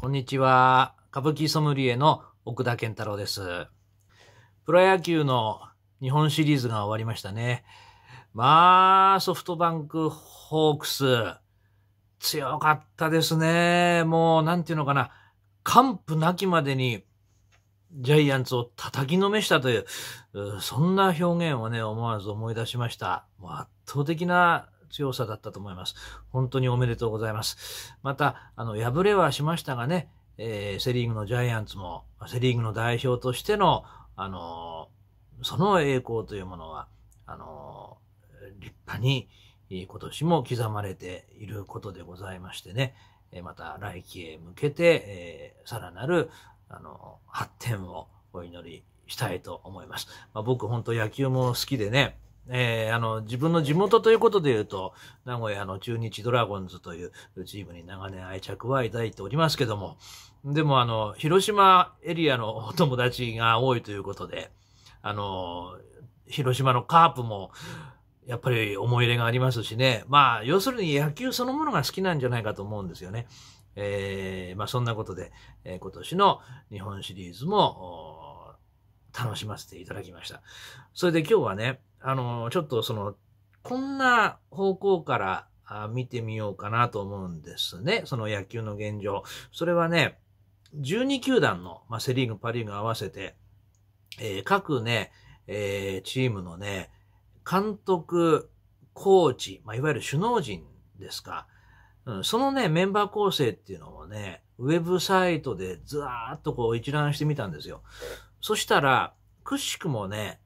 こんにちは。歌舞伎ソムリエの奥田健太郎です。プロ野球の日本シリーズが終わりましたね。まあ、ソフトバンクホークス、強かったですね。もう、なんていうのかな。完膚なきまでにジャイアンツを叩きのめしたという、そんな表現をね、思わず思い出しました。もう圧倒的な強さだったと思います。本当におめでとうございます。また、あの、敗れはしましたがね、えー、セリーグのジャイアンツも、セリーグの代表としての、あのー、その栄光というものは、あのー、立派に、今年も刻まれていることでございましてね、また来季へ向けて、えー、さらなる、あの、発展をお祈りしたいと思います。まあ、僕本当野球も好きでね、えー、あの、自分の地元ということで言うと、名古屋の中日ドラゴンズというチームに長年愛着はいただいておりますけども、でもあの、広島エリアのお友達が多いということで、あの、広島のカープも、やっぱり思い入れがありますしね。まあ、要するに野球そのものが好きなんじゃないかと思うんですよね。えー、まあそんなことで、えー、今年の日本シリーズも、楽しませていただきました。それで今日はね、あの、ちょっとその、こんな方向から見てみようかなと思うんですね。その野球の現状。それはね、12球団の、まあ、セリーグ、パリーグ合わせて、えー、各ね、えー、チームのね、監督、コーチ、まあ、いわゆる首脳陣ですか。うん、そのね、メンバー構成っていうのをね、ウェブサイトでずーっとこう一覧してみたんですよ。そしたら、くしくもね、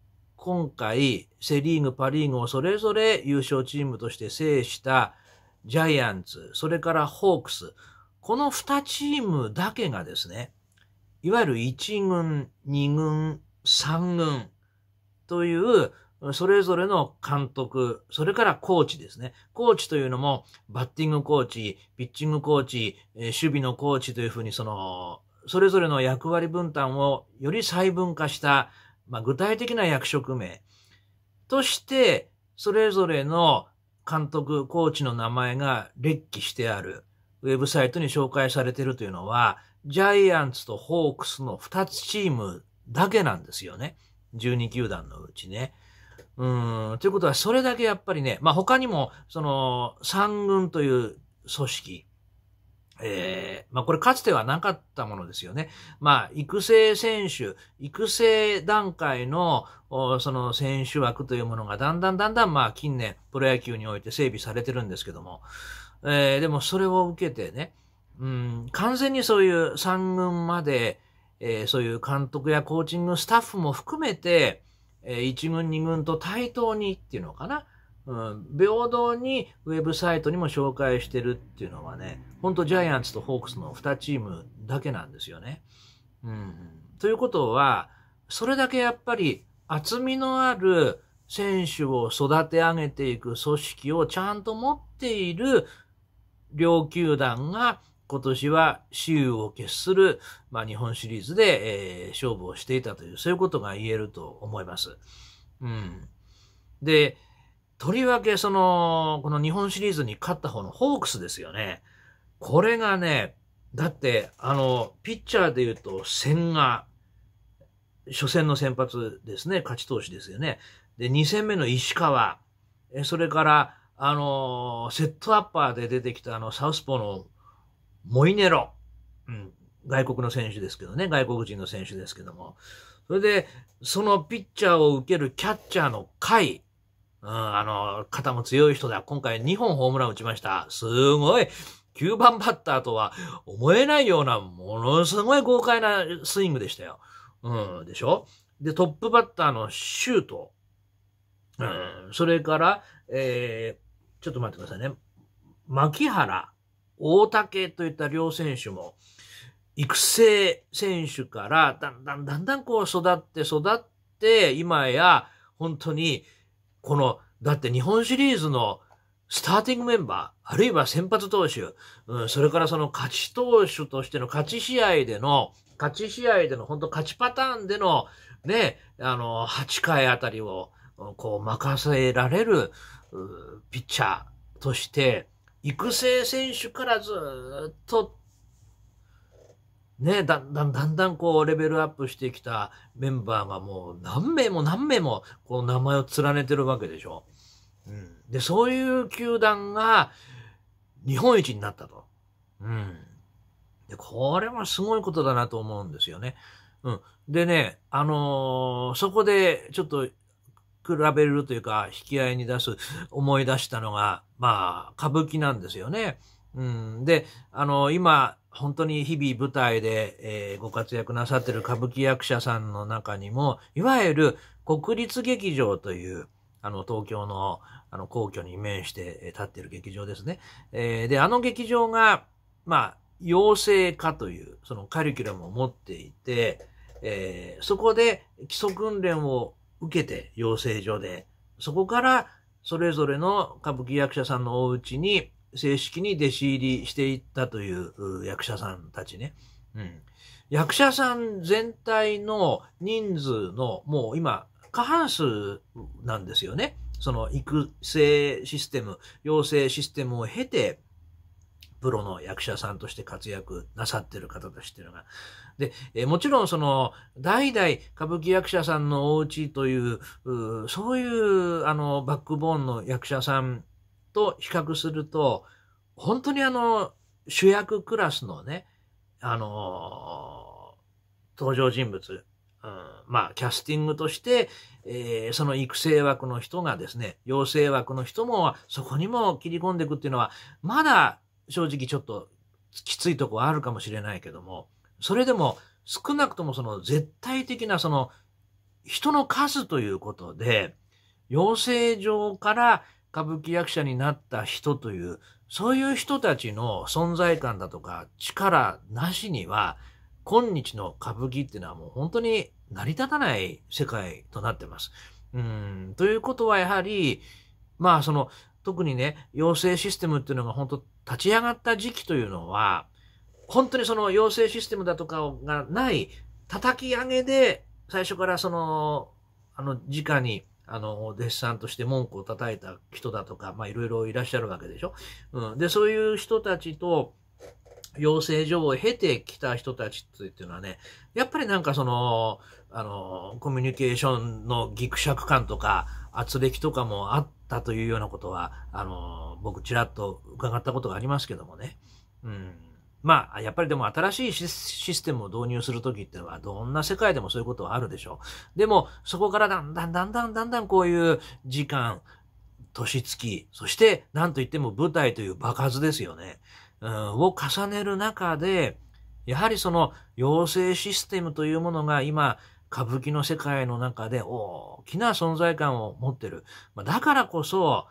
今回、セリーグ、パリーグをそれぞれ優勝チームとして制したジャイアンツ、それからホークス、この2チームだけがですね、いわゆる1軍、2軍、3軍という、それぞれの監督、それからコーチですね。コーチというのも、バッティングコーチ、ピッチングコーチ、守備のコーチというふうに、その、それぞれの役割分担をより細分化したまあ、具体的な役職名として、それぞれの監督、コーチの名前が列記してある、ウェブサイトに紹介されているというのは、ジャイアンツとホークスの2つチームだけなんですよね。12球団のうちね。うん、ということは、それだけやっぱりね、まあ、他にも、その、3軍という組織、えー、まあこれかつてはなかったものですよね。まあ育成選手、育成段階のその選手枠というものがだんだんだんだんまあ近年プロ野球において整備されてるんですけども、えー、でもそれを受けてね、うん、完全にそういう3軍まで、えー、そういう監督やコーチングスタッフも含めて、えー、1軍2軍と対等にっていうのかな。平等にウェブサイトにも紹介してるっていうのはね、ほんとジャイアンツとホークスの2チームだけなんですよね。ということは、それだけやっぱり厚みのある選手を育て上げていく組織をちゃんと持っている両球団が今年は私を決する、まあ、日本シリーズで、えー、勝負をしていたという、そういうことが言えると思います。うん、で、とりわけその、この日本シリーズに勝った方のホークスですよね。これがね、だって、あの、ピッチャーで言うと、千賀、初戦の先発ですね、勝ち投手ですよね。で、2戦目の石川、えそれから、あの、セットアッパーで出てきたあの、サウスポーのモイネロ、うん、外国の選手ですけどね、外国人の選手ですけども。それで、そのピッチャーを受けるキャッチャーの甲斐、うん、あの、肩も強い人だ。今回2本ホームラン打ちました。すごい。9番バッターとは思えないような、ものすごい豪快なスイングでしたよ。うん、でしょで、トップバッターのシュート。うん、それから、えー、ちょっと待ってくださいね。牧原、大竹といった両選手も、育成選手からだんだんだんだんこう育って育って、今や本当にこの、だって日本シリーズのスターティングメンバー、あるいは先発投手、うん、それからその勝ち投手としての勝ち試合での、勝ち試合での本当勝ちパターンでの、ね、あの、8回あたりを、こう、任せられる、ピッチャーとして、育成選手からずっとね、だんだんだんだんこうレベルアップしてきたメンバーがもう何名も何名もこう名前を連ねてるわけでしょ。うん、で、そういう球団が日本一になったと。うん。で、これはすごいことだなと思うんですよね。うん。でね、あのー、そこでちょっと比べるというか、引き合いに出す、思い出したのが、まあ、歌舞伎なんですよね。うん。で、あの今、本当に日々舞台で、えー、ご活躍なさってる歌舞伎役者さんの中にも、いわゆる国立劇場という、あの、東京の、あの、皇居に面して立ってる劇場ですね。えー、で、あの劇場が、まあ、養成家という、そのカリキュラムを持っていて、えー、そこで基礎訓練を受けて、養成所で、そこから、それぞれの歌舞伎役者さんのお家に、正式に弟子入りしていったという役者さんたちね。うん。役者さん全体の人数のもう今過半数なんですよね。その育成システム、養成システムを経て、プロの役者さんとして活躍なさってる方たちっていうのが。で、えもちろんその、代々歌舞伎役者さんのお家という、うそういう、あの、バックボーンの役者さんと比較すると、本当にあの、主役クラスのね、あのー、登場人物、うん、まあ、キャスティングとして、えー、その育成枠の人がですね、養成枠の人も、そこにも切り込んでいくっていうのは、まだ正直ちょっときついとこはあるかもしれないけども、それでも少なくともその絶対的なその人の数ということで、養成所から歌舞伎役者になった人という、そういう人たちの存在感だとか力なしには、今日の歌舞伎っていうのはもう本当に成り立たない世界となってます。うん、ということはやはり、まあその、特にね、養成システムっていうのが本当立ち上がった時期というのは、本当にその養成システムだとかがない叩き上げで最初からその、あの、直にあの、弟子さんとして文句を叩いた人だとか、まあ、いろいろいらっしゃるわけでしょ。うん。で、そういう人たちと、養成所を経てきた人たちっていうのはね、やっぱりなんかその、あの、コミュニケーションのギクシャク感とか、圧力とかもあったというようなことは、あの、僕ちらっと伺ったことがありますけどもね。うん。まあ、やっぱりでも新しいシステムを導入するときってのは、どんな世界でもそういうことはあるでしょう。でも、そこからだんだんだんだんだんだんこういう時間、年月、そして何と言っても舞台という爆発ですよね。うん、を重ねる中で、やはりその養成システムというものが今、歌舞伎の世界の中で大きな存在感を持ってる。まあ、だからこそ、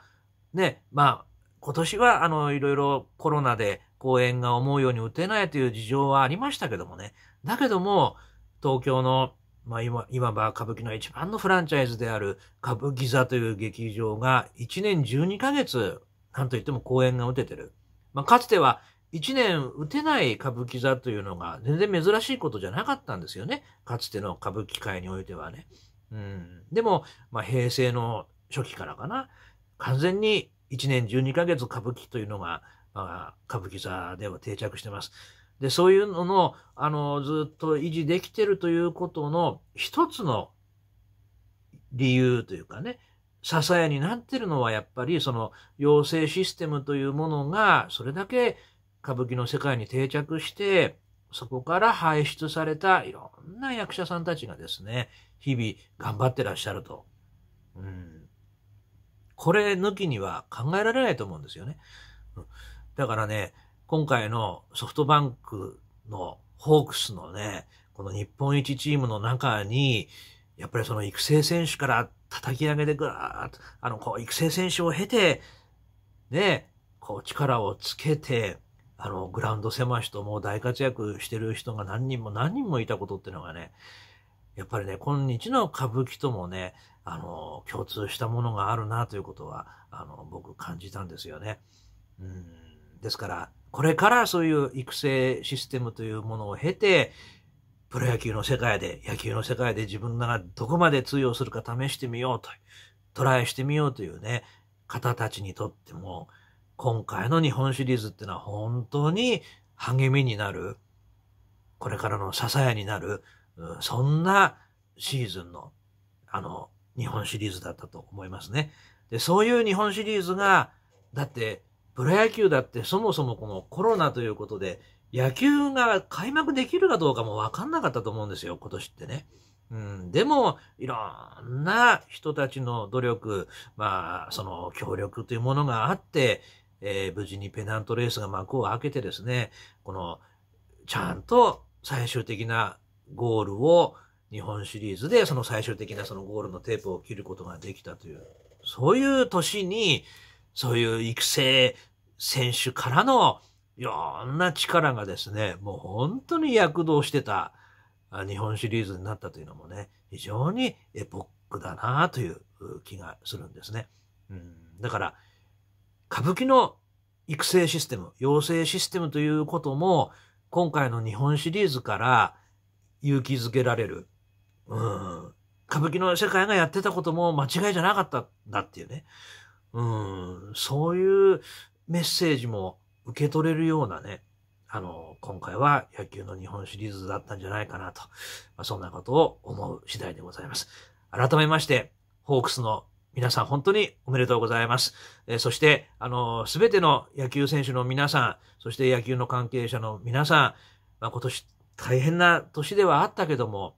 ね、まあ、今年はあの、いろいろコロナで公演が思うように打てないという事情はありましたけどもね。だけども、東京の、まあ今、今は歌舞伎の一番のフランチャイズである歌舞伎座という劇場が1年12ヶ月、なんといっても公演が打ててる。まあかつては1年打てない歌舞伎座というのが全然珍しいことじゃなかったんですよね。かつての歌舞伎界においてはね。うん。でも、まあ平成の初期からかな。完全に1年12ヶ月歌舞伎というのがまあ、歌舞伎座では定着してます。で、そういうのの、あの、ずっと維持できてるということの一つの理由というかね、支えになってるのはやっぱりその養成システムというものがそれだけ歌舞伎の世界に定着して、そこから排出されたいろんな役者さんたちがですね、日々頑張ってらっしゃると。うん。これ抜きには考えられないと思うんですよね。うんだからね、今回のソフトバンクのホークスのね、この日本一チームの中に、やっぱりその育成選手から叩き上げてぐらーっと、あの、こう、育成選手を経て、ね、こう、力をつけて、あの、グラウンド狭しともう大活躍してる人が何人も何人もいたことっていうのがね、やっぱりね、今日の歌舞伎ともね、あの、共通したものがあるなということは、あの、僕感じたんですよね。うんですから、これからそういう育成システムというものを経て、プロ野球の世界で、野球の世界で自分ならどこまで通用するか試してみようと、トライしてみようというね、方たちにとっても、今回の日本シリーズってのは本当に励みになる、これからの支えになる、そんなシーズンの、あの、日本シリーズだったと思いますね。で、そういう日本シリーズが、だって、プロ野球だってそもそもこのコロナということで、野球が開幕できるかどうかもわかんなかったと思うんですよ、今年ってね。うん、でも、いろんな人たちの努力、まあ、その協力というものがあって、えー、無事にペナントレースが幕を開けてですね、この、ちゃんと最終的なゴールを日本シリーズでその最終的なそのゴールのテープを切ることができたという、そういう年に、そういう育成選手からのいろんな力がですね、もう本当に躍動してた日本シリーズになったというのもね、非常にエポックだなという気がするんですね。うん、だから、歌舞伎の育成システム、養成システムということも、今回の日本シリーズから勇気づけられる。うん、歌舞伎の世界がやってたことも間違いじゃなかったんだっていうね。うん、そういうメッセージも受け取れるようなね、あの、今回は野球の日本シリーズだったんじゃないかなと、まあ、そんなことを思う次第でございます。改めまして、ホークスの皆さん本当におめでとうございます。えそして、あの、すべての野球選手の皆さん、そして野球の関係者の皆さん、まあ、今年大変な年ではあったけども、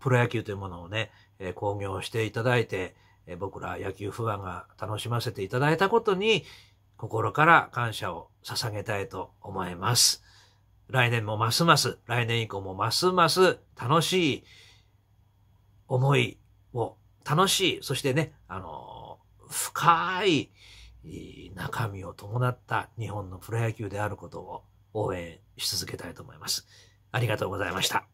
プロ野球というものをね、えー、興行していただいて、え僕ら野球ファンが楽しませていただいたことに、心から感謝を捧げたいと思います。来年もますます、来年以降もますます楽しい思いを、楽しい、そしてね、あの、深い中身を伴った日本のプロ野球であることを応援し続けたいと思います。ありがとうございました。